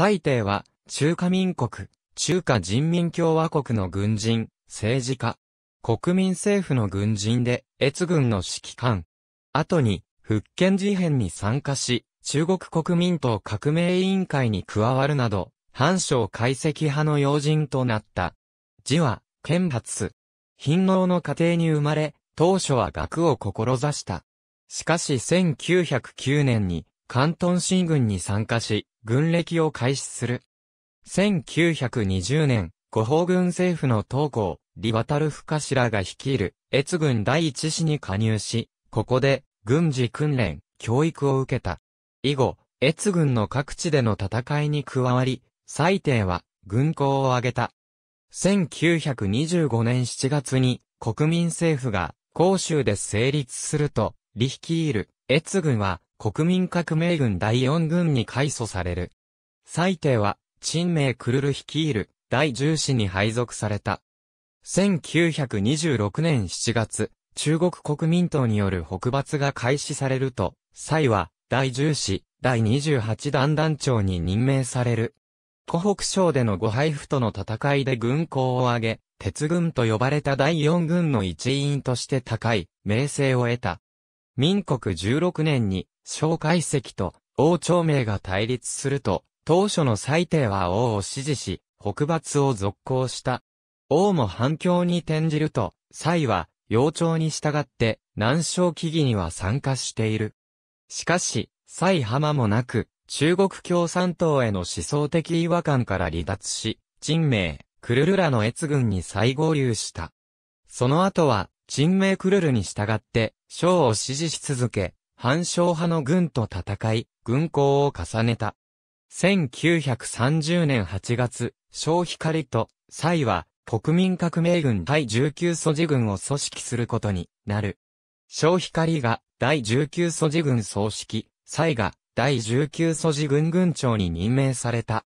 蔡帝は、中華民国、中華人民共和国の軍人、政治家、国民政府の軍人で、越軍の指揮官。後に、復権事変に参加し、中国国民党革命委員会に加わるなど、反省解析派の要人となった。字は、剣発。貧農の家庭に生まれ、当初は学を志した。しかし1909年に、関東新軍に参加し、軍歴を開始する。1920年、五方軍政府の東郷、リバタルフカシラが率いる、越軍第一師に加入し、ここで、軍事訓練、教育を受けた。以後、越軍の各地での戦いに加わり、最低は、軍功を挙げた。1925年7月に、国民政府が、広州で成立すると、李率いる、越軍は、国民革命軍第四軍に改組される。最低は、陳明クルル率いる第十0師に配属された。1926年7月、中国国民党による北伐が開始されると、蔡は、第十0師、第28団団長に任命される。湖北省での五配布との戦いで軍功を挙げ、鉄軍と呼ばれた第四軍の一員として高い名声を得た。民国16年に、蒋介石と王朝名が対立すると、当初の最低は王を支持し、北伐を続行した。王も反響に転じると、蔡は、要朝に従って、南昌起義には参加している。しかし、蔡浜もなく、中国共産党への思想的違和感から離脱し、陳明、クルルらの越軍に再合流した。その後は、陳明クルルに従って、将を支持し続け、反将派の軍と戦い、軍功を重ねた。1930年8月、小光と、蔡は、国民革命軍第19素地軍を組織することになる。小光が第19素地軍総指揮、蔡が第19素地軍軍長に任命された。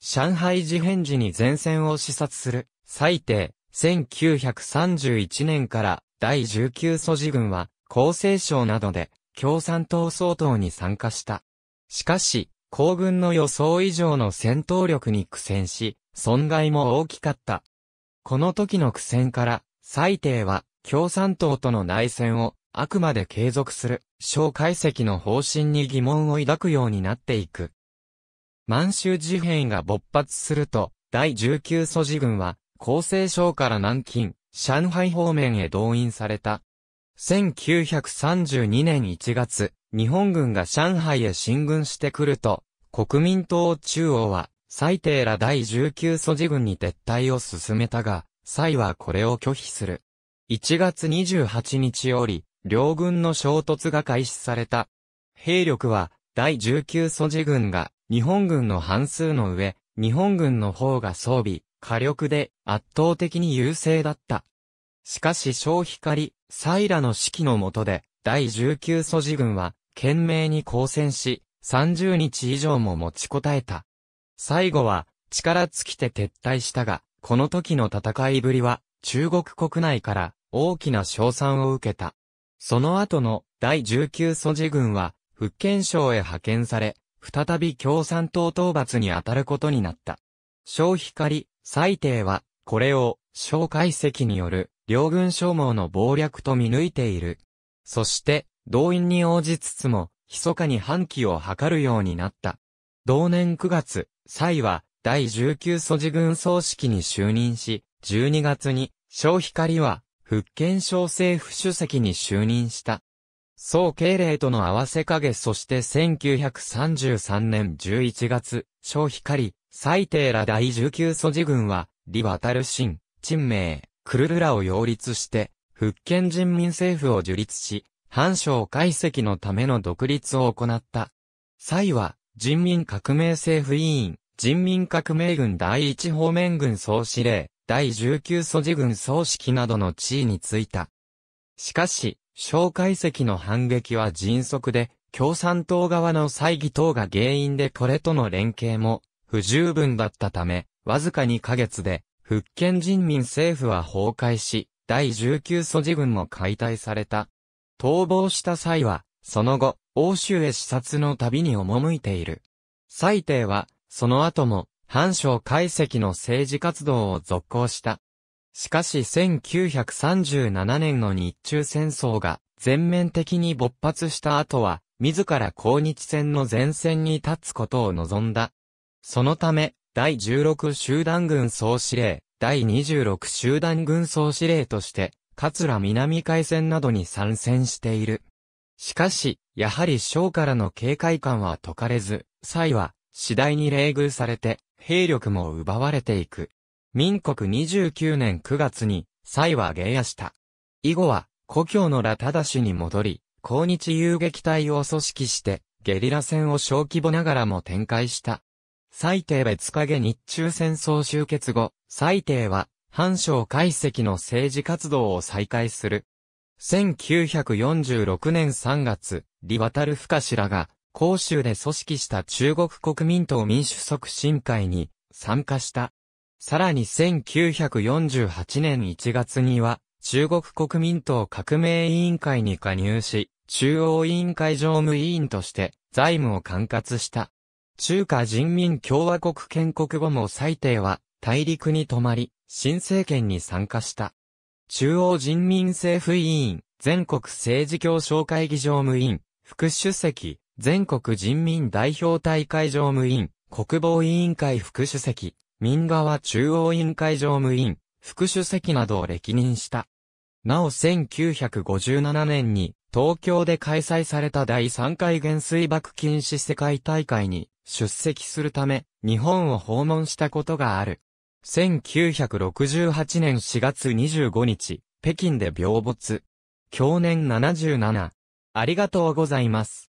上海事変時に前線を視察する、蔡帝、1931年から第19素地軍は厚生省などで共産党総統に参加した。しかし、皇軍の予想以上の戦闘力に苦戦し、損害も大きかった。この時の苦戦から、最低は共産党との内戦をあくまで継続する、小解析の方針に疑問を抱くようになっていく。満州事変が勃発すると、第19祖事軍は、厚生省から南京、上海方面へ動員された1932年1月、日本軍が上海へ進軍してくると、国民党中央は、最低ら第19素地軍に撤退を進めたが、蔡はこれを拒否する。1月28日より、両軍の衝突が開始された。兵力は、第19素地軍が、日本軍の半数の上、日本軍の方が装備、火力で圧倒的に優勢だった。しかし小光、サイラの指揮の下で、第19素地軍は、懸命に抗戦し、30日以上も持ちこたえた。最後は、力尽きて撤退したが、この時の戦いぶりは、中国国内から大きな賞賛を受けた。その後の第19素地軍は、福建省へ派遣され、再び共産党討伐に当たることになった。小光、最低は、これを、小解析による両軍消耗の謀略と見抜いている。そして、動員に応じつつも、密かに反旗を図るようになった。同年9月、蔡は、第19素寺軍総指揮に就任し、12月に、小光は、福建省政府主席に就任した。総慶齢との合わせ影そして1933年11月、小光、蔡帝ら第19素寺軍は、李渡新、陳明、クルルラを擁立して、福建人民政府を樹立し、藩省解析のための独立を行った。際は、人民革命政府委員、人民革命軍第一方面軍総司令、第19素地軍総指揮などの地位についた。しかし、蒋介石の反撃は迅速で、共産党側の猜疑等が原因でこれとの連携も不十分だったため、わずか2ヶ月で福建人民政府は崩壊し、第19素地軍も解体された。逃亡した際は、その後、欧州へ視察の旅に赴いている。最帝は、その後も、反省解析の政治活動を続行した。しかし1937年の日中戦争が全面的に勃発した後は、自ら抗日戦の前線に立つことを望んだ。そのため、第16集団軍総司令、第26集団軍総司令として、桂南海戦などに参戦している。しかし、やはり将からの警戒感は解かれず、蔡は次第に冷遇されて、兵力も奪われていく。民国29年9月に、蔡は下野した。以後は、故郷のラタダ市に戻り、抗日遊撃隊を組織して、ゲリラ戦を小規模ながらも展開した。最低別影日中戦争終結後、最低は、反省解析の政治活動を再開する。1946年3月、李渡深氏らが、広州で組織した中国国民党民主促進会に参加した。さらに1948年1月には、中国国民党革命委員会に加入し、中央委員会常務委員として財務を管轄した。中華人民共和国建国後も最低は大陸に泊まり、新政権に参加した。中央人民政府委員、全国政治協商会議常務委員、副主席、全国人民代表大会常務委員、国防委員会副主席、民側中央委員会常務委員、副主席などを歴任した。なお1957年に東京で開催された第3回元水爆禁止世界大会に出席するため、日本を訪問したことがある。1968年4月25日、北京で病没。去年77。ありがとうございます。